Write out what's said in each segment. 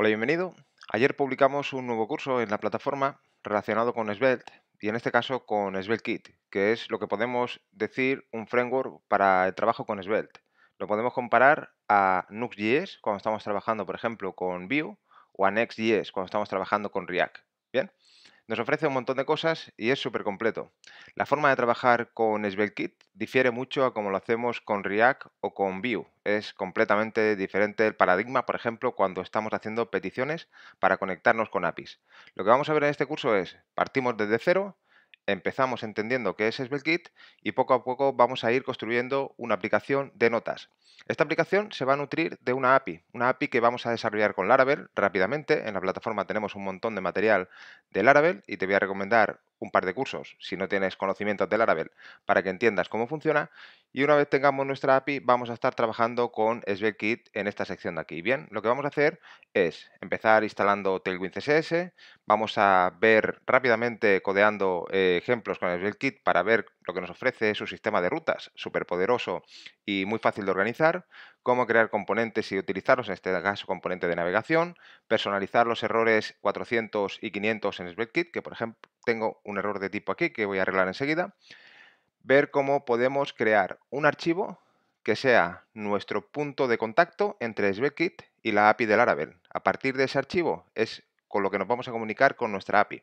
Hola, bienvenido. Ayer publicamos un nuevo curso en la plataforma relacionado con Svelte y en este caso con SvelteKit, que es lo que podemos decir un framework para el trabajo con Svelte. Lo podemos comparar a Nux.js cuando estamos trabajando, por ejemplo, con Vue o a Next.js cuando estamos trabajando con React. Bien, nos ofrece un montón de cosas y es súper completo. La forma de trabajar con SvelteKit difiere mucho a como lo hacemos con React o con Vue. Es completamente diferente el paradigma, por ejemplo, cuando estamos haciendo peticiones para conectarnos con APIs. Lo que vamos a ver en este curso es, partimos desde cero, empezamos entendiendo qué es SvelteKit y poco a poco vamos a ir construyendo una aplicación de notas. Esta aplicación se va a nutrir de una API, una API que vamos a desarrollar con Laravel rápidamente. En la plataforma tenemos un montón de material de Laravel y te voy a recomendar un par de cursos si no tienes conocimientos de Laravel para que entiendas cómo funciona. Y una vez tengamos nuestra API vamos a estar trabajando con SvelteKit en esta sección de aquí. Bien, lo que vamos a hacer es empezar instalando Tailwind CSS, Vamos a ver rápidamente codeando eh, ejemplos con el para ver lo que nos ofrece su sistema de rutas, súper poderoso y muy fácil de organizar, cómo crear componentes y utilizarlos, en este caso componente de navegación, personalizar los errores 400 y 500 en SvelteKit, que por ejemplo tengo un error de tipo aquí que voy a arreglar enseguida, ver cómo podemos crear un archivo que sea nuestro punto de contacto entre SvelteKit y la API del Laravel. A partir de ese archivo es con lo que nos vamos a comunicar con nuestra API.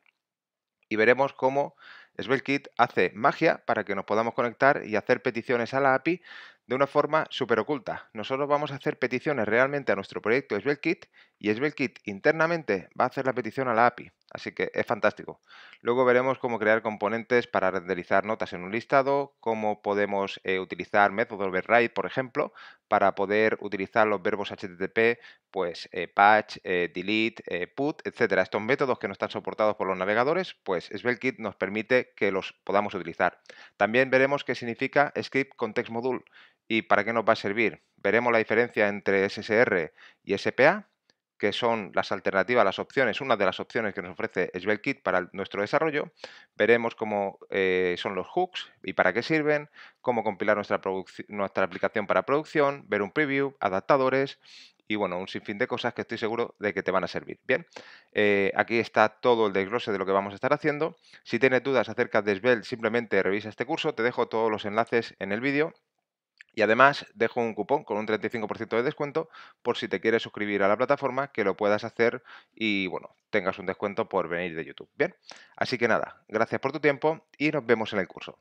Y veremos cómo SvelteKit hace magia para que nos podamos conectar y hacer peticiones a la API de una forma súper oculta. Nosotros vamos a hacer peticiones realmente a nuestro proyecto SvelteKit y SvelteKit internamente va a hacer la petición a la API. Así que es fantástico. Luego veremos cómo crear componentes para renderizar notas en un listado, cómo podemos eh, utilizar métodos override, por ejemplo, para poder utilizar los verbos HTTP, pues eh, patch, eh, delete, put, etcétera. Estos métodos que no están soportados por los navegadores, pues SvelteKit nos permite que los podamos utilizar. También veremos qué significa script context module ¿Y para qué nos va a servir? Veremos la diferencia entre SSR y SPA, que son las alternativas, las opciones, una de las opciones que nos ofrece SvelteKit para nuestro desarrollo. Veremos cómo eh, son los hooks y para qué sirven, cómo compilar nuestra, aplicación para producción, ver un preview, adaptadores y bueno, un sinfín de cosas que estoy seguro de que te van a servir. Bien, eh, aquí está todo el desglose de lo que vamos a estar haciendo. Si tienes dudas acerca de Svelte, simplemente revisa este curso. Te dejo todos los enlaces en el vídeo y además dejo un cupón con un 35% de descuento por si te quieres suscribir a la plataforma, que lo puedas hacer y bueno, tengas un descuento por venir de YouTube. Bien, así que nada, gracias por tu tiempo y nos vemos en el curso.